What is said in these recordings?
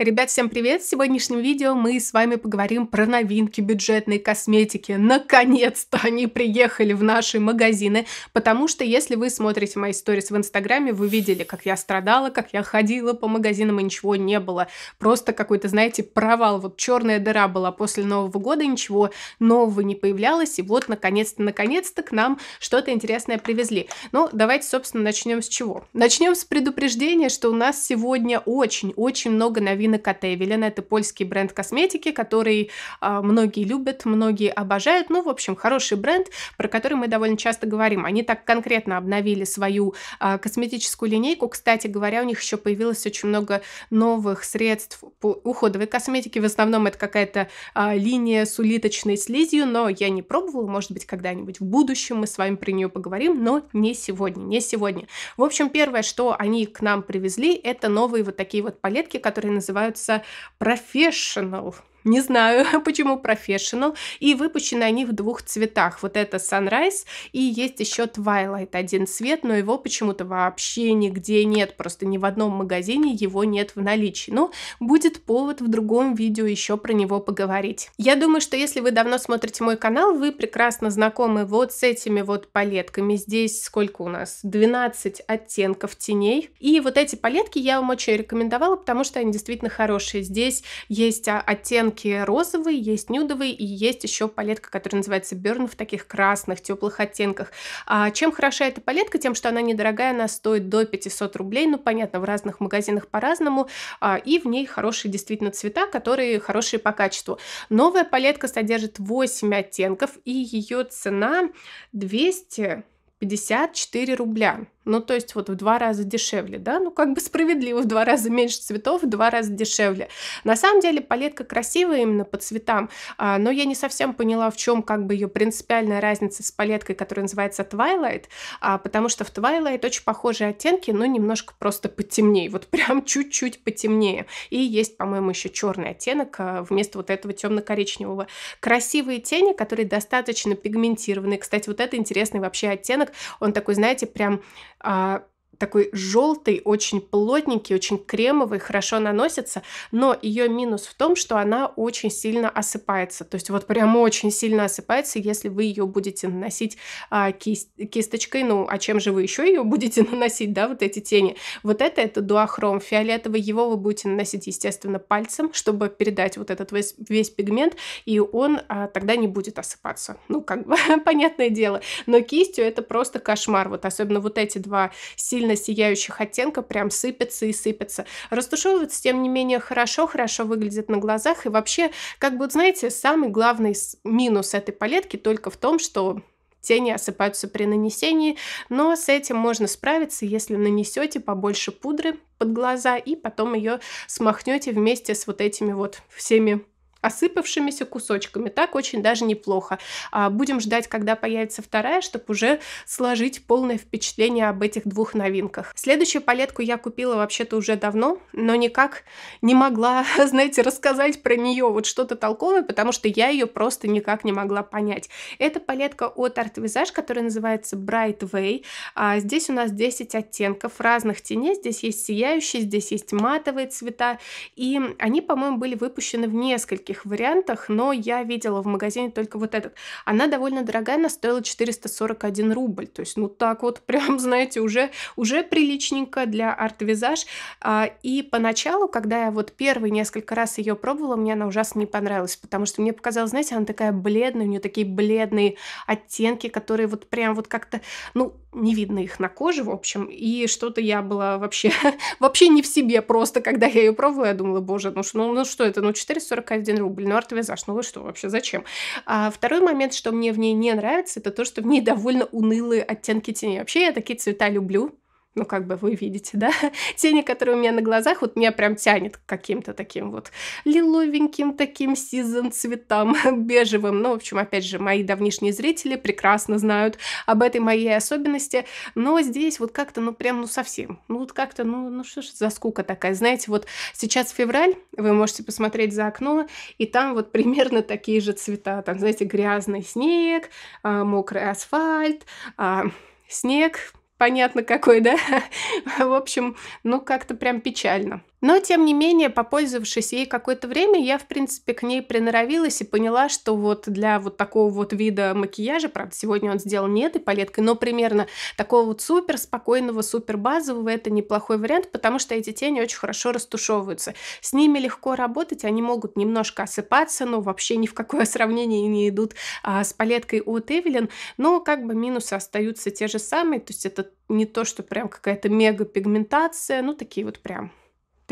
Ребят, всем привет! В сегодняшнем видео мы с вами поговорим про новинки бюджетной косметики. Наконец-то они приехали в наши магазины, потому что если вы смотрите мои сторис в инстаграме, вы видели, как я страдала, как я ходила по магазинам и ничего не было. Просто какой-то, знаете, провал. Вот черная дыра была после Нового года, ничего нового не появлялось, и вот наконец-то, наконец-то к нам что-то интересное привезли. Ну, давайте, собственно, начнем с чего? Начнем с предупреждения, что у нас сегодня очень-очень много новинок Инокоте. Велена – это польский бренд косметики, который э, многие любят, многие обожают. Ну, в общем, хороший бренд, про который мы довольно часто говорим. Они так конкретно обновили свою э, косметическую линейку. Кстати говоря, у них еще появилось очень много новых средств по уходовой косметики. В основном это какая-то э, линия с улиточной слизью, но я не пробовала. Может быть, когда-нибудь в будущем мы с вами про нее поговорим, но не сегодня, не сегодня. В общем, первое, что они к нам привезли, это новые вот такие вот палетки, которые называются называются professional не знаю, почему Professional, и выпущены они в двух цветах. Вот это Sunrise, и есть еще Twilight, один цвет, но его почему-то вообще нигде нет, просто ни в одном магазине его нет в наличии. Но будет повод в другом видео еще про него поговорить. Я думаю, что если вы давно смотрите мой канал, вы прекрасно знакомы вот с этими вот палетками. Здесь сколько у нас? 12 оттенков теней. И вот эти палетки я вам очень рекомендовала, потому что они действительно хорошие. Здесь есть а, оттенок оттенки розовый, есть нюдовый и есть еще палетка, которая называется Burn в таких красных, теплых оттенках. А чем хороша эта палетка? Тем, что она недорогая, она стоит до 500 рублей, ну, понятно, в разных магазинах по-разному, а, и в ней хорошие действительно цвета, которые хорошие по качеству. Новая палетка содержит 8 оттенков, и ее цена 254 рубля. Ну, то есть вот в два раза дешевле, да? Ну, как бы справедливо, в два раза меньше цветов, в два раза дешевле. На самом деле палетка красивая именно по цветам, а, но я не совсем поняла, в чем как бы ее принципиальная разница с палеткой, которая называется Twilight, а, потому что в Twilight очень похожие оттенки, но немножко просто потемнее, вот прям чуть-чуть потемнее. И есть, по-моему, еще черный оттенок а, вместо вот этого темно-коричневого. Красивые тени, которые достаточно пигментированные. Кстати, вот это интересный вообще оттенок, он такой, знаете, прям Uh, такой желтый, очень плотненький, очень кремовый, хорошо наносится, но ее минус в том, что она очень сильно осыпается, то есть вот прямо очень сильно осыпается, если вы ее будете наносить а, кисть, кисточкой, ну а чем же вы еще ее будете наносить, да, вот эти тени. Вот это, это дуохром фиолетовый, его вы будете наносить, естественно, пальцем, чтобы передать вот этот весь, весь пигмент, и он а, тогда не будет осыпаться. Ну, как бы, понятное дело. Но кистью это просто кошмар. Вот особенно вот эти два сильно отдельно сияющих оттенка прям сыпется и сыпется. Растушевывается, тем не менее, хорошо, хорошо выглядит на глазах. И вообще, как бы, знаете, самый главный минус этой палетки только в том, что тени осыпаются при нанесении, но с этим можно справиться, если нанесете побольше пудры под глаза и потом ее смахнете вместе с вот этими вот всеми осыпавшимися кусочками. Так очень даже неплохо. А, будем ждать, когда появится вторая, чтобы уже сложить полное впечатление об этих двух новинках. Следующую палетку я купила вообще-то уже давно, но никак не могла, знаете, рассказать про нее вот что-то толковое, потому что я ее просто никак не могла понять. Это палетка от Art Visage, которая называется Bright Way. А, здесь у нас 10 оттенков разных теней. Здесь есть сияющие, здесь есть матовые цвета. И они, по-моему, были выпущены в нескольких нескольких вариантах, но я видела в магазине только вот этот. Она довольно дорогая, она стоила 441 рубль. То есть, ну так вот, прям, знаете, уже, уже приличненько для арт-визаж. А, и поначалу, когда я вот первый несколько раз ее пробовала, мне она ужасно не понравилась, потому что мне показалось, знаете, она такая бледная, у нее такие бледные оттенки, которые вот прям вот как-то, ну, не видно их на коже, в общем, и что-то я была вообще, вообще не в себе просто, когда я ее пробовала, я думала, боже, ну, ну, ну что это, ну 4,41 рубль. Ну, артвизаж, ну вы что вообще, зачем? А второй момент, что мне в ней не нравится, это то, что в ней довольно унылые оттенки теней. Вообще я такие цвета люблю, ну, как бы вы видите, да, тени, которые у меня на глазах, вот меня прям тянет к каким-то таким вот лиловеньким таким сезон цветам, бежевым. Ну, в общем, опять же, мои давнишние зрители прекрасно знают об этой моей особенности, но здесь вот как-то, ну, прям, ну, совсем, ну, вот как-то, ну, ну, что ж за скука такая, знаете, вот сейчас февраль, вы можете посмотреть за окно, и там вот примерно такие же цвета, там, знаете, грязный снег, а, мокрый асфальт, а, снег, понятно какой, да? В общем, ну как-то прям печально. Но, тем не менее, попользовавшись ей какое-то время, я, в принципе, к ней приноровилась и поняла, что вот для вот такого вот вида макияжа, правда, сегодня он сделал не этой палеткой, но примерно такого вот супер спокойного, супер базового, это неплохой вариант, потому что эти тени очень хорошо растушевываются. С ними легко работать, они могут немножко осыпаться, но вообще ни в какое сравнение не идут а, с палеткой от Эвелин, но как бы минусы остаются те же самые, то есть это не то, что прям какая-то мега пигментация, ну такие вот прям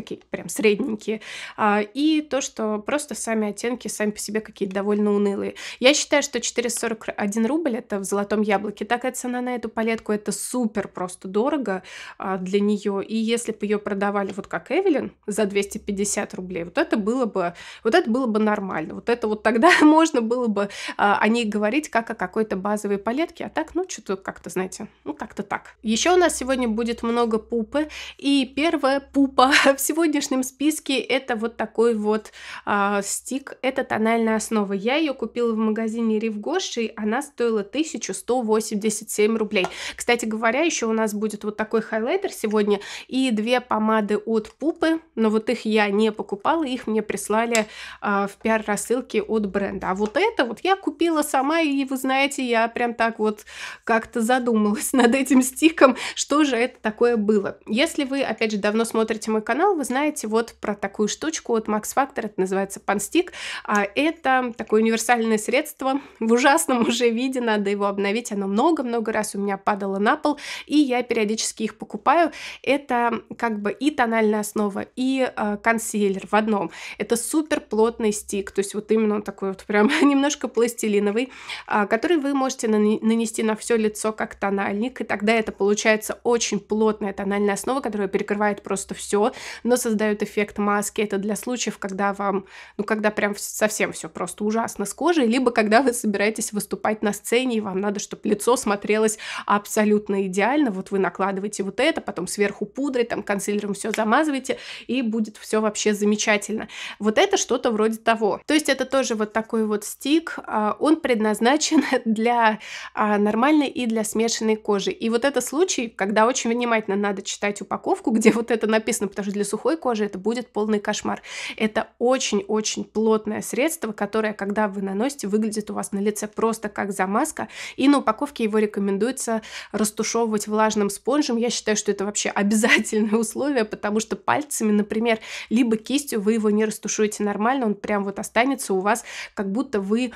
такие прям средненькие, а, и то, что просто сами оттенки сами по себе какие-то довольно унылые. Я считаю, что 441 рубль это в золотом яблоке. Такая цена на эту палетку это супер просто дорого а, для нее. И если бы ее продавали вот как Эвелин за 250 рублей, вот это было бы, вот это было бы нормально. Вот это вот тогда можно было бы а, о ней говорить как о какой-то базовой палетке, а так, ну, что-то как-то, знаете, ну, как-то так. Еще у нас сегодня будет много пупы, и первая пупа в сегодняшнем списке это вот такой вот э, стик, это тональная основа. Я ее купила в магазине Ривгоши, она стоила 1187 рублей. Кстати говоря, еще у нас будет вот такой хайлайтер сегодня и две помады от Пупы, но вот их я не покупала, их мне прислали э, в пиар-рассылке от бренда. А вот это вот я купила сама, и вы знаете, я прям так вот как-то задумалась над этим стиком, что же это такое было. Если вы, опять же, давно смотрите мой канал, вы знаете вот про такую штучку от Max Factor, это называется панстик. А, это такое универсальное средство, в ужасном уже виде, надо его обновить, оно много-много раз у меня падало на пол, и я периодически их покупаю. Это как бы и тональная основа, и э, консилер в одном. Это супер плотный стик, то есть вот именно он такой вот прям немножко пластилиновый, э, который вы можете нанести на все лицо как тональник, и тогда это получается очень плотная тональная основа, которая перекрывает просто все, но создают эффект маски. Это для случаев, когда вам, ну, когда прям совсем все просто ужасно с кожей, либо когда вы собираетесь выступать на сцене, и вам надо, чтобы лицо смотрелось абсолютно идеально. Вот вы накладываете вот это, потом сверху пудрой, там, консилером все замазываете, и будет все вообще замечательно. Вот это что-то вроде того. То есть это тоже вот такой вот стик, а, он предназначен для а, нормальной и для смешанной кожи. И вот это случай, когда очень внимательно надо читать упаковку, где вот это написано, потому что для сухой сухой кожи это будет полный кошмар. Это очень-очень плотное средство, которое, когда вы наносите, выглядит у вас на лице просто как замазка, и на упаковке его рекомендуется растушевывать влажным спонжем. Я считаю, что это вообще обязательное условие, потому что пальцами, например, либо кистью вы его не растушуете нормально, он прям вот останется у вас, как будто вы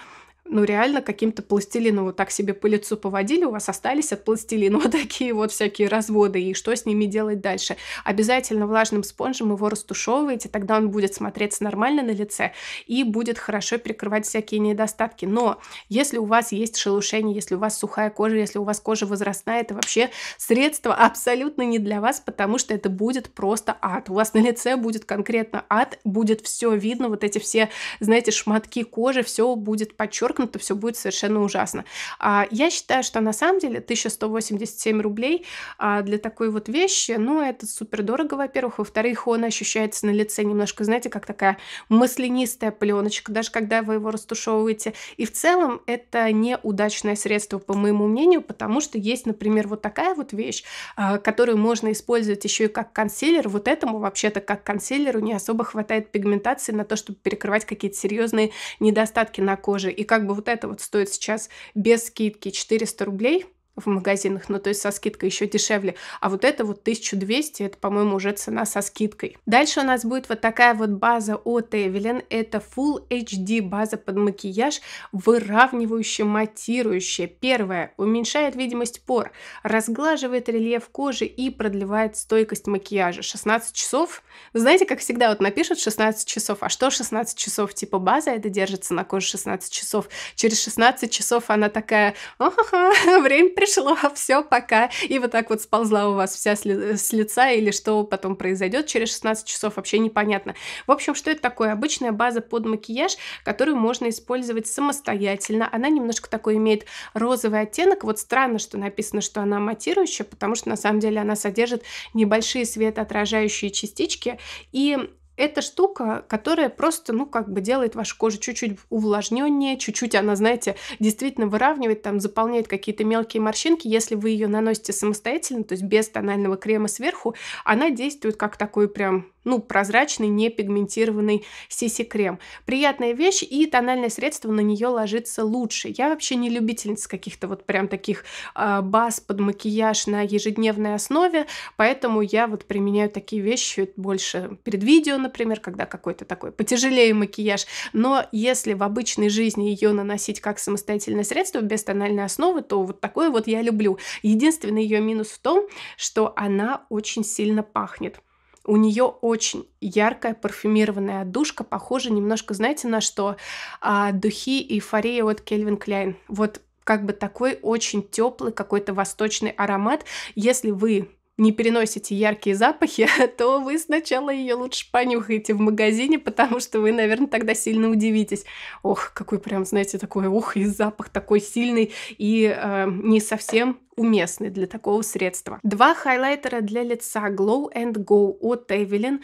ну, реально каким-то пластилином вот так себе по лицу поводили, у вас остались от пластилина вот такие вот всякие разводы, и что с ними делать дальше? Обязательно влажным спонжем его растушевываете, тогда он будет смотреться нормально на лице и будет хорошо прикрывать всякие недостатки. Но если у вас есть шелушение, если у вас сухая кожа, если у вас кожа возрастная, это вообще средство абсолютно не для вас, потому что это будет просто ад. У вас на лице будет конкретно ад, будет все видно, вот эти все, знаете, шматки кожи, все будет подчеркнуто, замкнуто, все будет совершенно ужасно. А, я считаю, что на самом деле 1187 рублей а, для такой вот вещи, ну, это супер дорого, во-первых, во-вторых, он ощущается на лице немножко, знаете, как такая маслянистая пленочка, даже когда вы его растушевываете. И в целом это неудачное средство, по моему мнению, потому что есть, например, вот такая вот вещь, а, которую можно использовать еще и как консилер. Вот этому вообще-то как консилеру не особо хватает пигментации на то, чтобы перекрывать какие-то серьезные недостатки на коже. И как как бы вот это вот стоит сейчас без скидки 400 рублей – в магазинах, ну то есть со скидкой еще дешевле. А вот это вот 1200, это, по-моему, уже цена со скидкой. Дальше у нас будет вот такая вот база от Evelyn, это Full HD база под макияж, выравнивающая, матирующая. Первое, уменьшает видимость пор, разглаживает рельеф кожи и продлевает стойкость макияжа. 16 часов, знаете, как всегда вот напишут 16 часов, а что 16 часов? Типа база это держится на коже 16 часов, через 16 часов она такая, время пришло все пока, и вот так вот сползла у вас вся с лица, или что потом произойдет через 16 часов, вообще непонятно. В общем, что это такое? Обычная база под макияж, которую можно использовать самостоятельно. Она немножко такой имеет розовый оттенок. Вот странно, что написано, что она матирующая, потому что на самом деле она содержит небольшие светоотражающие частички, и это штука, которая просто, ну, как бы делает вашу кожу чуть-чуть увлажненнее, чуть-чуть она, знаете, действительно выравнивает, там, заполняет какие-то мелкие морщинки. Если вы ее наносите самостоятельно, то есть без тонального крема сверху, она действует как такой прям ну, прозрачный, не пигментированный сиси-крем. Приятная вещь, и тональное средство на нее ложится лучше. Я вообще не любительница каких-то вот прям таких э, баз под макияж на ежедневной основе, поэтому я вот применяю такие вещи больше перед видео, например, когда какой-то такой потяжелее макияж. Но если в обычной жизни ее наносить как самостоятельное средство без тональной основы, то вот такое вот я люблю. Единственный ее минус в том, что она очень сильно пахнет. У нее очень яркая парфюмированная душка, похожа немножко, знаете, на что? А, духи и эйфория от Кельвин Кляйн. Вот как бы такой очень теплый какой-то восточный аромат. Если вы не переносите яркие запахи, то вы сначала ее лучше понюхаете в магазине, потому что вы, наверное, тогда сильно удивитесь. Ох, какой прям, знаете, такой, ух, и запах такой сильный и э, не совсем уместны для такого средства. Два хайлайтера для лица Glow and Go от Evelyn.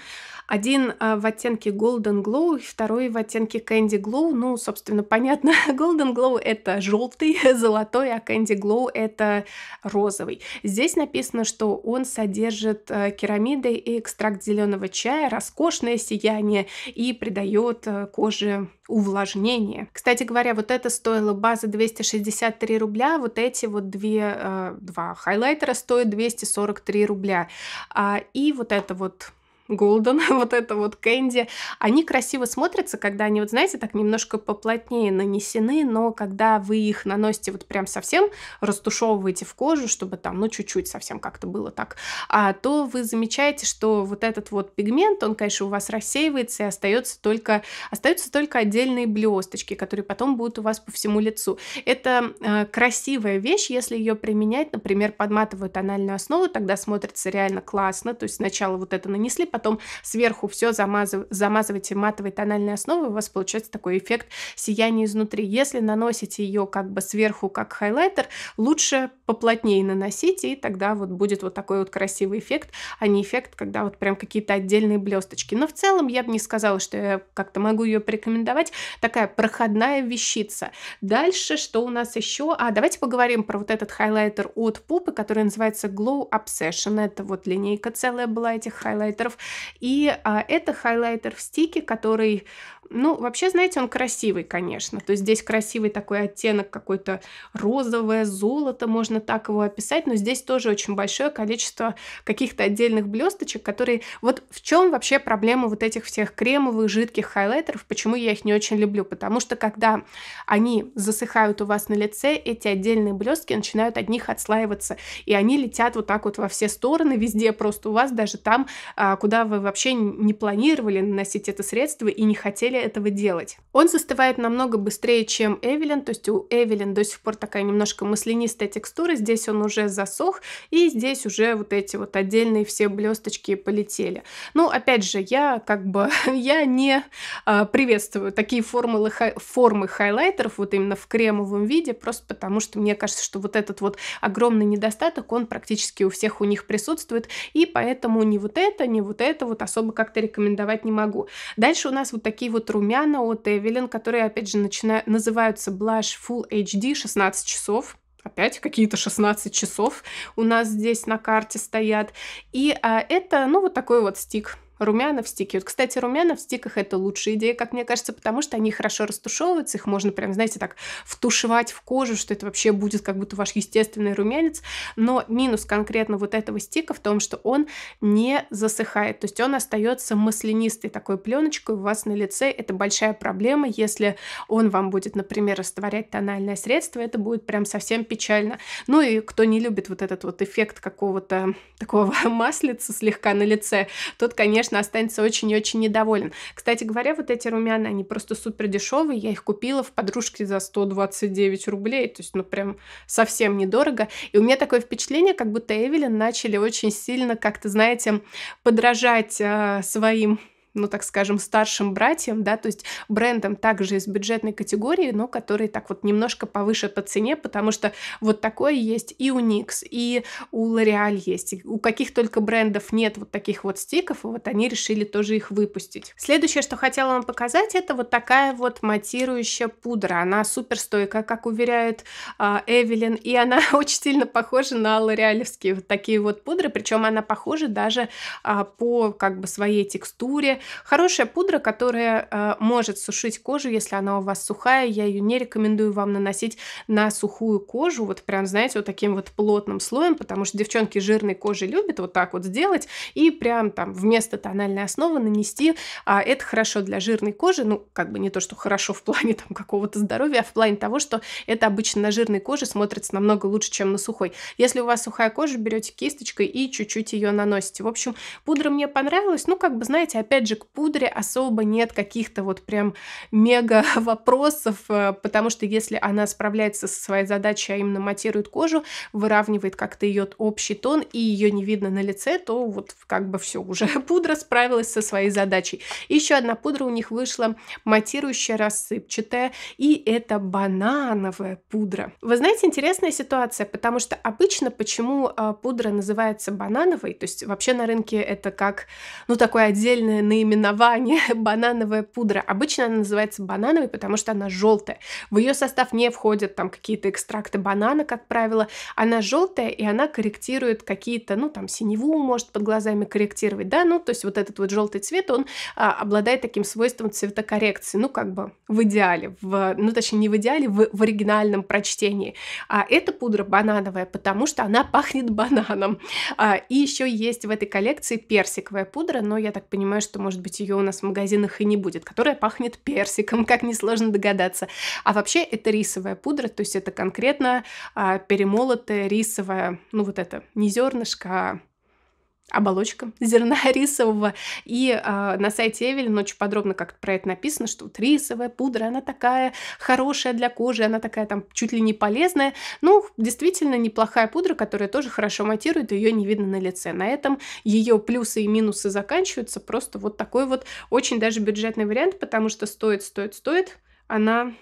Один э, в оттенке Golden Glow, второй в оттенке Candy Glow. Ну, собственно, понятно, Golden Glow это желтый, золотой, а Candy Glow это розовый. Здесь написано, что он содержит э, керамиды и экстракт зеленого чая, роскошное сияние и придает э, коже увлажнение. Кстати говоря, вот это стоило база 263 рубля, вот эти вот две два хайлайтера стоят 243 рубля. а И вот это вот Голден, вот это вот Кэнди, они красиво смотрятся, когда они, вот знаете, так немножко поплотнее нанесены, но когда вы их наносите вот прям совсем, растушевываете в кожу, чтобы там, ну, чуть-чуть совсем как-то было так, а, то вы замечаете, что вот этот вот пигмент, он, конечно, у вас рассеивается и остается только, остаются только отдельные блесточки, которые потом будут у вас по всему лицу. Это э, красивая вещь, если ее применять, например, под матовую тональную основу, тогда смотрится реально классно, то есть сначала вот это нанесли, потом сверху все замазыв... замазываете матовой тональной основой, у вас получается такой эффект сияния изнутри. Если наносите ее как бы сверху как хайлайтер, лучше поплотнее наносите, и тогда вот будет вот такой вот красивый эффект, а не эффект, когда вот прям какие-то отдельные блесточки. Но в целом я бы не сказала, что я как-то могу ее порекомендовать. Такая проходная вещица. Дальше что у нас еще? А, давайте поговорим про вот этот хайлайтер от Пупы, который называется Glow Obsession. Это вот линейка целая была этих хайлайтеров. И а, это хайлайтер в стике, который, ну, вообще, знаете, он красивый, конечно. То есть здесь красивый такой оттенок какой-то розовое, золото, можно так его описать, но здесь тоже очень большое количество каких-то отдельных блесточек, которые... Вот в чем вообще проблема вот этих всех кремовых, жидких хайлайтеров, почему я их не очень люблю? Потому что когда они засыхают у вас на лице, эти отдельные блестки начинают от них отслаиваться, и они летят вот так вот во все стороны, везде просто у вас, даже там, а, куда когда вы вообще не планировали наносить это средство и не хотели этого делать. Он застывает намного быстрее, чем Эвелин, то есть у Эвелин до сих пор такая немножко маслянистая текстура, здесь он уже засох, и здесь уже вот эти вот отдельные все блесточки полетели. Ну, опять же, я как бы, я не а, приветствую такие формулы, хай, формы хайлайтеров, вот именно в кремовом виде, просто потому что мне кажется, что вот этот вот огромный недостаток, он практически у всех у них присутствует, и поэтому не вот это, не вот это, это вот особо как-то рекомендовать не могу. Дальше у нас вот такие вот румяна от Эвелин, которые, опять же, начинают называются Blush Full HD 16 часов. Опять какие-то 16 часов у нас здесь на карте стоят. И а, это, ну, вот такой вот стик румяна в стике. Вот, кстати, румяна в стиках это лучшая идея, как мне кажется, потому что они хорошо растушевываются, их можно прям, знаете, так втушевать в кожу, что это вообще будет как будто ваш естественный румянец. Но минус конкретно вот этого стика в том, что он не засыхает, то есть он остается маслянистой такой пленочкой у вас на лице. Это большая проблема, если он вам будет, например, растворять тональное средство, это будет прям совсем печально. Ну и кто не любит вот этот вот эффект какого-то такого маслица слегка на лице, тот, конечно, конечно, останется очень и очень недоволен. Кстати говоря, вот эти румяна, они просто супер дешевые. Я их купила в подружке за 129 рублей. То есть, ну, прям совсем недорого. И у меня такое впечатление, как будто Эвелин начали очень сильно как-то, знаете, подражать э, своим ну, так скажем, старшим братьям, да, то есть брендом также из бюджетной категории, но который так вот немножко повыше по цене, потому что вот такое есть и у Nix, и у L'Oreal есть, у каких только брендов нет вот таких вот стиков, и вот они решили тоже их выпустить. Следующее, что хотела вам показать, это вот такая вот матирующая пудра, она супер как уверяет э, а, Эвелин, и она очень сильно похожа на лореалевские вот такие вот пудры, причем она похожа даже э, по как бы своей текстуре, Хорошая пудра, которая э, может сушить кожу, если она у вас сухая. Я ее не рекомендую вам наносить на сухую кожу, вот прям, знаете, вот таким вот плотным слоем, потому что девчонки жирной кожи любят вот так вот сделать и прям там вместо тональной основы нанести. А это хорошо для жирной кожи, ну, как бы не то, что хорошо в плане там какого-то здоровья, а в плане того, что это обычно на жирной коже смотрится намного лучше, чем на сухой. Если у вас сухая кожа, берете кисточкой и чуть-чуть ее наносите. В общем, пудра мне понравилась, ну, как бы, знаете, опять к пудре особо нет каких-то вот прям мега вопросов, э, потому что если она справляется со своей задачей, а именно матирует кожу, выравнивает как-то ее общий тон, и ее не видно на лице, то вот как бы все уже пудра справилась со своей задачей. Еще одна пудра у них вышла матирующая рассыпчатая, и это банановая пудра. Вы знаете, интересная ситуация, потому что обычно почему а, пудра называется банановой, то есть вообще на рынке это как, ну, такое отдельное наименование банановая пудра. Обычно она называется банановой, потому что она желтая. В ее состав не входят там какие-то экстракты банана, как правило. Она желтая, и она корректирует какие-то, ну, там, синеву может под глазами корректировать, да, ну, то есть вот этот вот желтый цвет, он а, обладает таким свойством цветокоррекции, ну, как бы в идеале, в, ну, точнее, не в идеале, в, в оригинальном прочтении. А эта пудра банановая, потому что она пахнет бананом. А, и еще есть в этой коллекции персиковая пудра, но я так понимаю, что, может быть, ее у нас в магазинах и не будет, которая пахнет персиком, как несложно догадаться. А вообще это рисовая пудра, то есть это конкретно а, перемолотая рисовая, ну вот это, не зернышко, а оболочка зерна рисового. И э, на сайте Эвелин очень подробно как про это написано, что вот рисовая пудра, она такая хорошая для кожи, она такая там чуть ли не полезная. Ну, действительно, неплохая пудра, которая тоже хорошо матирует, ее не видно на лице. На этом ее плюсы и минусы заканчиваются. Просто вот такой вот очень даже бюджетный вариант, потому что стоит, стоит, стоит она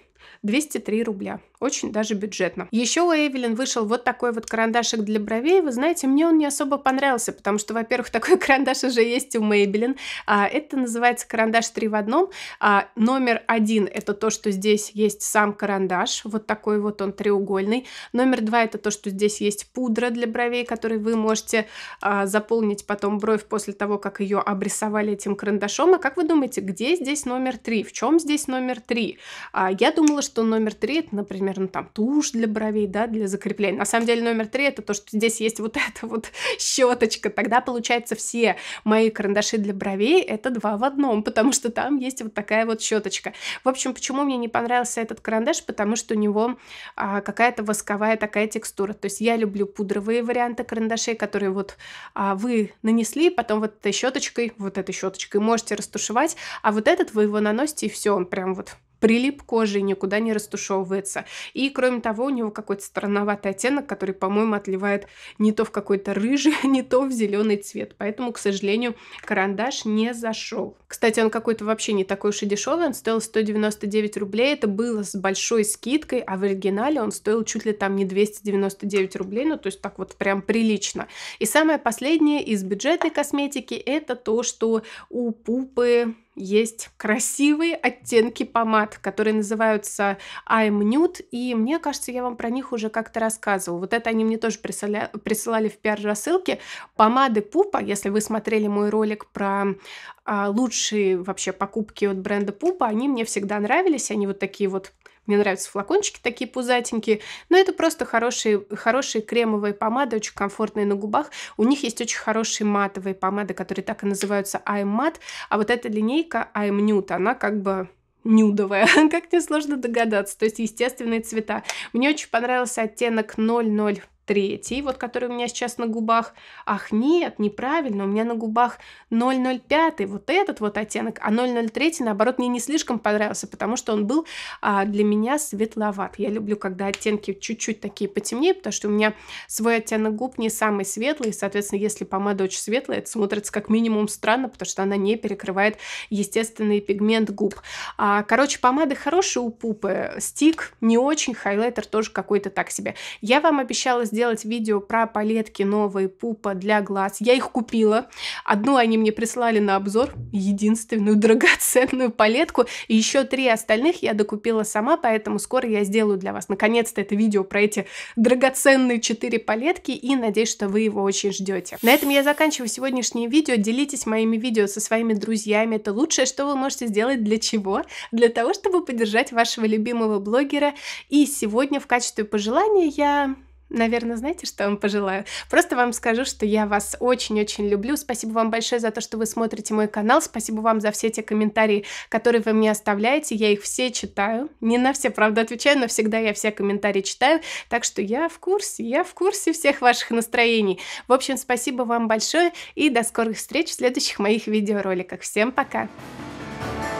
203 рубля. Очень даже бюджетно. Еще у Эвелин вышел вот такой вот карандашик для бровей. Вы знаете, мне он не особо понравился, потому что, во-первых, такой карандаш уже есть у Мэйбелин. А, это называется карандаш 3 в одном. А, номер один это то, что здесь есть сам карандаш. Вот такой вот он треугольный. Номер два это то, что здесь есть пудра для бровей, которой вы можете а, заполнить потом бровь после того, как ее обрисовали этим карандашом. А как вы думаете, где здесь номер три? В чем здесь номер три? А я думала, что номер три это, например, например, ну там тушь для бровей, да, для закрепления. На самом деле номер три это то, что здесь есть вот эта вот щеточка. Тогда получается все мои карандаши для бровей это два в одном, потому что там есть вот такая вот щеточка. В общем, почему мне не понравился этот карандаш? Потому что у него а, какая-то восковая такая текстура. То есть я люблю пудровые варианты карандашей, которые вот а, вы нанесли, потом вот этой щеточкой, вот этой щеточкой можете растушевать, а вот этот вы его наносите и все, он прям вот прилип кожей, никуда не растушевывается. И, кроме того, у него какой-то странноватый оттенок, который, по-моему, отливает не то в какой-то рыжий, не то в зеленый цвет. Поэтому, к сожалению, карандаш не зашел. Кстати, он какой-то вообще не такой уж и дешевый, он стоил 199 рублей, это было с большой скидкой, а в оригинале он стоил чуть ли там не 299 рублей, ну то есть так вот прям прилично. И самое последнее из бюджетной косметики это то, что у Пупы есть красивые оттенки помад, которые называются I'm Nude, и мне кажется, я вам про них уже как-то рассказывала. Вот это они мне тоже присылали, присылали в пиар-рассылке. Помады Пупа, если вы смотрели мой ролик про а, лучшие вообще покупки от бренда Пупа, они мне всегда нравились, они вот такие вот мне нравятся флакончики такие пузатенькие. Но это просто хорошие, хорошие кремовые помады, очень комфортные на губах. У них есть очень хорошие матовые помады, которые так и называются I'm Matte. А вот эта линейка I'm Nude, она как бы нюдовая, как несложно догадаться, то есть естественные цвета. Мне очень понравился оттенок 00 третий, вот который у меня сейчас на губах. Ах, нет, неправильно, у меня на губах 0,05, вот этот вот оттенок, а 0,03, наоборот, мне не слишком понравился, потому что он был а, для меня светловат. Я люблю, когда оттенки чуть-чуть такие потемнее, потому что у меня свой оттенок губ не самый светлый, соответственно, если помада очень светлая, это смотрится как минимум странно, потому что она не перекрывает естественный пигмент губ. А, короче, помады хорошие у пупы, стик не очень, хайлайтер тоже какой-то так себе. Я вам обещала сделать видео про палетки новые пупа для глаз. Я их купила. Одну они мне прислали на обзор, единственную драгоценную палетку. И еще три остальных я докупила сама, поэтому скоро я сделаю для вас. Наконец-то это видео про эти драгоценные четыре палетки. И надеюсь, что вы его очень ждете. На этом я заканчиваю сегодняшнее видео. Делитесь моими видео со своими друзьями. Это лучшее, что вы можете сделать для чего? Для того, чтобы поддержать вашего любимого блогера. И сегодня в качестве пожелания я Наверное, знаете, что вам пожелаю? Просто вам скажу, что я вас очень-очень люблю. Спасибо вам большое за то, что вы смотрите мой канал. Спасибо вам за все те комментарии, которые вы мне оставляете. Я их все читаю. Не на все, правда, отвечаю, но всегда я все комментарии читаю. Так что я в курсе, я в курсе всех ваших настроений. В общем, спасибо вам большое и до скорых встреч в следующих моих видеороликах. Всем пока! Пока.